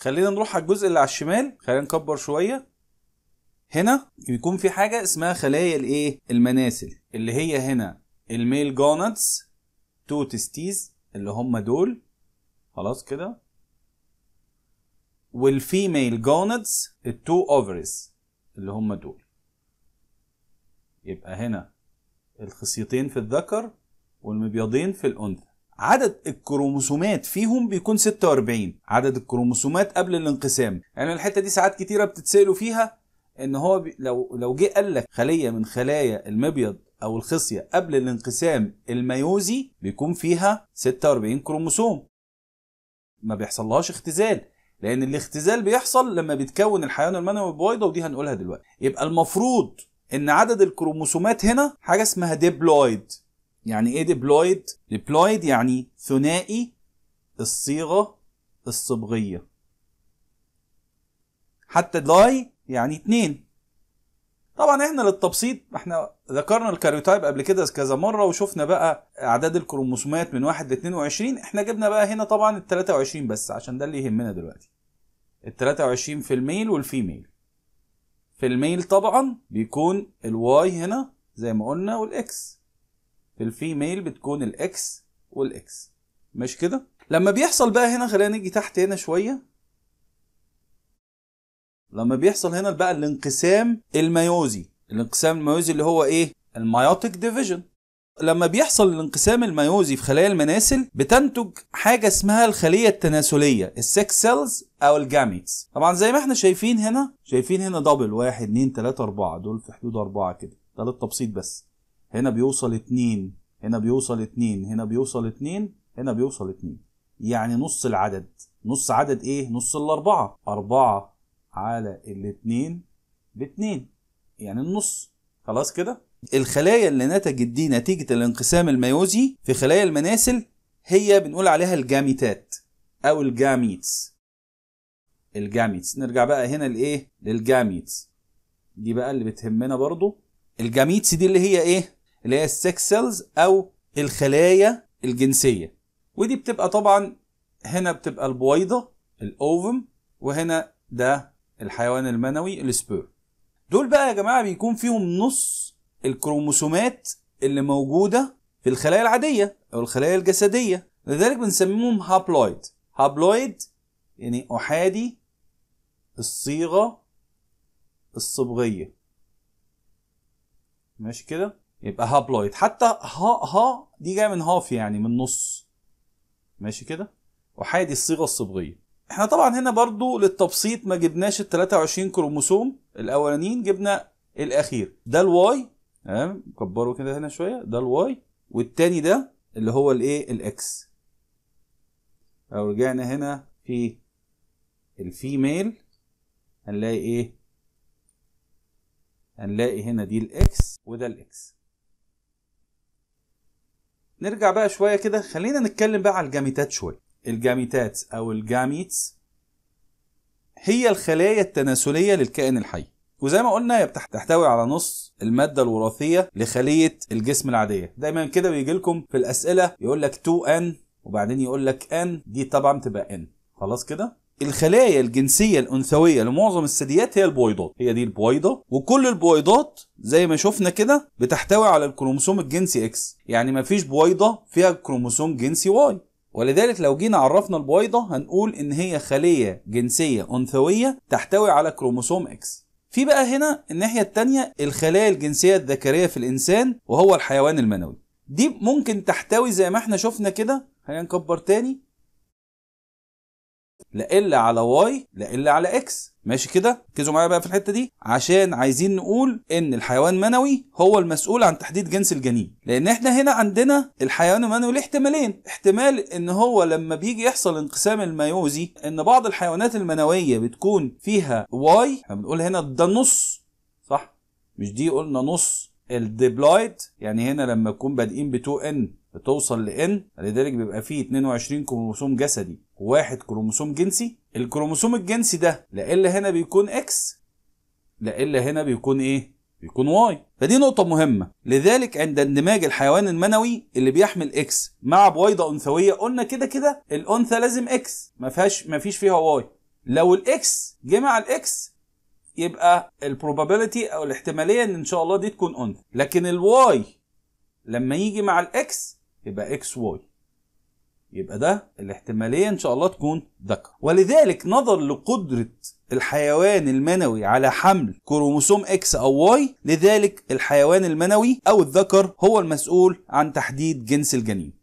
خلينا نروح على الجزء اللي على الشمال خلينا نكبر شويه هنا بيكون في حاجه اسمها خلايا الايه المناسل اللي هي هنا الميل جونادز تو تستيز اللي هم دول خلاص كده والفيميل جونادز التو اوفرز اللي هم دول يبقى هنا الخصيتين في الذكر والمبيضين في الانثى عدد الكروموسومات فيهم بيكون 46 عدد الكروموسومات قبل الانقسام يعني الحته دي ساعات كتيره بتتسالوا فيها ان هو بي لو لو جه قال لك خليه من خلايا المبيض او الخصيه قبل الانقسام الميوزي بيكون فيها 46 كروموسوم ما بيحصلهاش اختزال لان الاختزال بيحصل لما بيتكون الحيوان المنوي بويضه ودي هنقولها دلوقتي يبقى المفروض ان عدد الكروموسومات هنا حاجه اسمها ديبلويد يعني ايه ديبلويد ديبلويد يعني ثنائي الصيغه الصبغيه حتى داي يعني اتنين طبعا احنا للتبسيط احنا ذكرنا الكاريوتايب قبل كده كذا مره وشفنا بقى اعداد الكروموسومات من 1 ل 22 احنا جبنا بقى هنا طبعا ال 23 بس عشان ده اللي يهمنا دلوقتي ال 23 في الميل والفيميل في الميل طبعا بيكون الواي هنا زي ما قلنا والاكس في الفيميل بتكون الاكس والاكس مش كده لما بيحصل بقى هنا خلينا نيجي تحت هنا شويه لما بيحصل هنا بقى الانقسام الميوزي الانقسام الميوزي اللي هو ايه الميوتيك ديفيجن لما بيحصل الانقسام الميوزي في خلايا المناسل بتنتج حاجة اسمها الخلية التناسلية السكس سيلز أو الجاميتس طبعا زي ما احنا شايفين هنا شايفين هنا دبل واحد اتنين تلاتة أربعة دول في حدود أربعة كده ده للتبسيط بس هنا بيوصل 2 هنا بيوصل 2 هنا بيوصل 2 هنا بيوصل 2 يعني نص العدد نص عدد ايه نص الاربعة اربعة على الاتنين باتنين يعني النص خلاص كده الخلايا اللي نتجت دي نتيجة الانقسام الميوزي في خلايا المناسل هي بنقول عليها الجاميتات او الجاميتس الجاميتس نرجع بقى هنا لايه للجاميتس دي بقى اللي بتهمنا برضو الجاميتس دي اللي هي ايه اللي هي السكس سيلز او الخلايا الجنسيه ودي بتبقى طبعا هنا بتبقى البويضه الاوفم وهنا ده الحيوان المنوي السبير دول بقى يا جماعه بيكون فيهم نص الكروموسومات اللي موجوده في الخلايا العاديه او الخلايا الجسديه لذلك بنسميهم هابلويد هابلويد يعني احادي الصيغه الصبغيه ماشي كده يبقى هابلويد حتى ها ها دي جايه من هاف يعني من نص ماشي كده وحادي الصيغه الصبغيه احنا طبعا هنا برضو للتبسيط ما جبناش ال 23 كروموسوم الاولانيين جبنا الاخير ده الواي تمام كبره كده هنا شويه ده الواي والتاني ده اللي هو الايه الاكس لو رجعنا هنا في الفيميل هنلاقي ايه هنلاقي هنا دي الاكس وده الاكس نرجع بقى شوية كده خلينا نتكلم بقى على الجاميتات شوية الجاميتات أو الجاميتس هي الخلايا التناسلية للكائن الحي وزي ما قلنا هي تحتوي على نص المادة الوراثية لخلية الجسم العادية دايما كده بيجي لكم في الأسئلة يقول لك 2 n وبعدين يقول لك n دي طبعا تبقى n خلاص كده الخلايا الجنسية الأنثوية لمعظم الثدييات هي البويضات هي دي البويضة وكل البويضات زي ما شفنا كده بتحتوي على الكروموسوم الجنسي اكس يعني مفيش بويضة فيها كروموسوم جنسي واي ولذلك لو جينا عرفنا البويضة هنقول إن هي خلية جنسية أنثوية تحتوي على كروموسوم اكس في بقى هنا الناحية التانية الخلايا الجنسية الذكرية في الإنسان وهو الحيوان المنوي دي ممكن تحتوي زي ما احنا شفنا كده هنكبر تاني لا ال على واي لا ال على اكس ماشي كده ركزوا معايا بقى في الحته دي عشان عايزين نقول ان الحيوان المنوي هو المسؤول عن تحديد جنس الجنين لان احنا هنا عندنا الحيوان المنوي له احتمالين احتمال ان هو لما بيجي يحصل انقسام الميوزي ان بعض الحيوانات المنويه بتكون فيها واي احنا بنقول هنا ده نص صح مش دي قلنا نص الديبلويد يعني هنا لما يكون بادئين ب 2 ان بتوصل لان يعني لذلك بيبقى فيه 22 كروموسوم جسدي وواحد كروموسوم جنسي الكروموسوم الجنسي ده لا الا هنا بيكون اكس لا الا هنا بيكون ايه بيكون واي فدي نقطة مهمة لذلك عند اندماج الحيوان المنوي اللي بيحمل اكس مع بويضة انثوية قلنا كده كده الانثى لازم اكس ما فيهاش ما فيش فيها واي لو الاكس جه مع الاكس يبقى البروبابيلتي او الاحتمالية ان ان شاء الله دي تكون انثى لكن الواي لما يجي مع الاكس يبقى اكس واي يبقى ده الاحتمالية إن شاء الله تكون ذكر ولذلك نظر لقدرة الحيوان المنوي على حمل كروموسوم اكس او واي لذلك الحيوان المنوي او الذكر هو المسؤول عن تحديد جنس الجنين